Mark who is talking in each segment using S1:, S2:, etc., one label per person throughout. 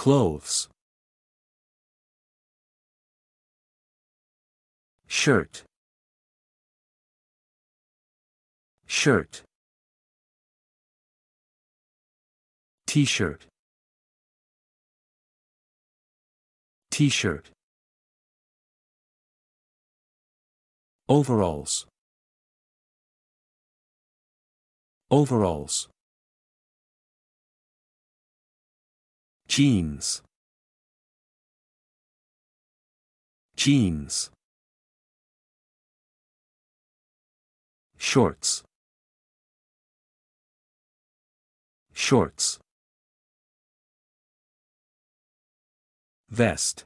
S1: Clothes. Shirt. Shirt. T-shirt. T-shirt. Overalls. Overalls. Jeans. Jeans. Shorts. Shorts. Vest.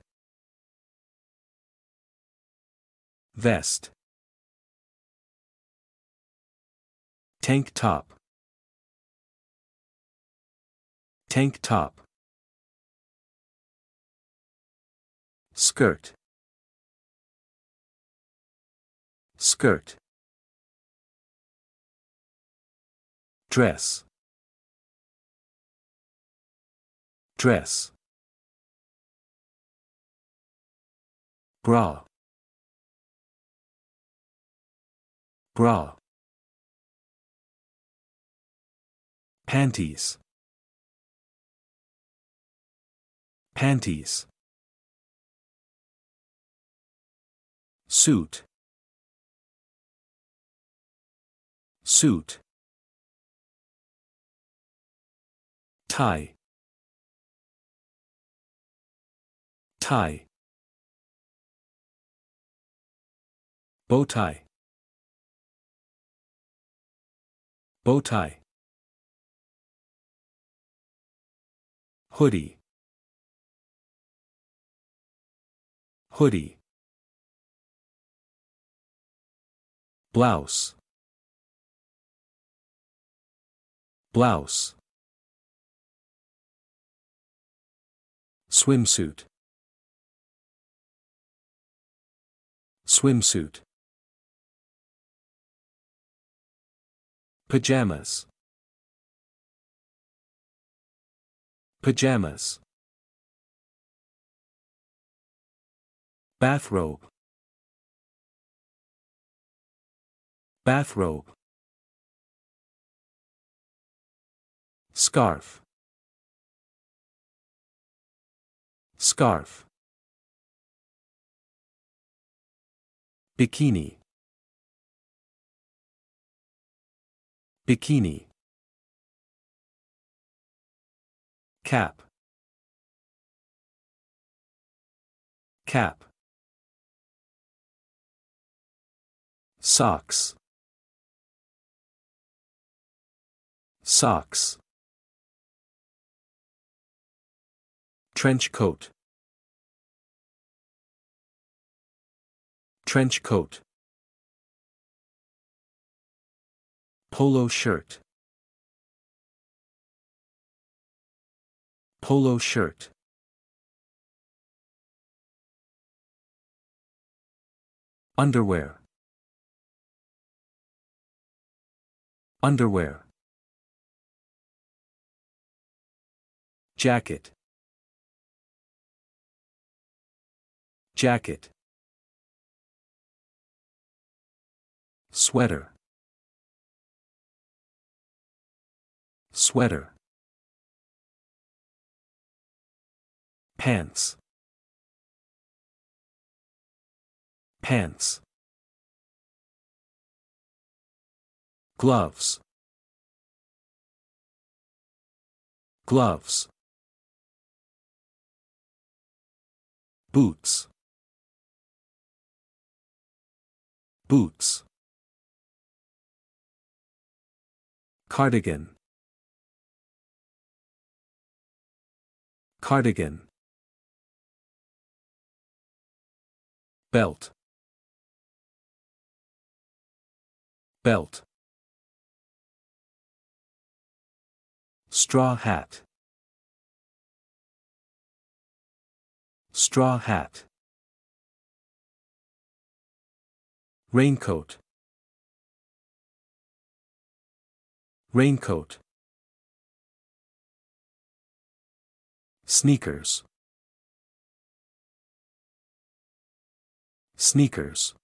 S1: Vest. Tank top. Tank top. skirt skirt dress dress bra bra panties panties suit suit tie tie bow tie bow tie hoodie hoodie blouse blouse swimsuit swimsuit pajamas pajamas bathrobe bathrobe scarf scarf bikini bikini cap cap socks Socks. Trench coat. Trench coat. Polo shirt. Polo shirt. Underwear. Underwear. jacket jacket sweater sweater pants pants gloves gloves boots boots cardigan cardigan belt belt straw hat Straw hat. Raincoat. Raincoat. Sneakers. Sneakers.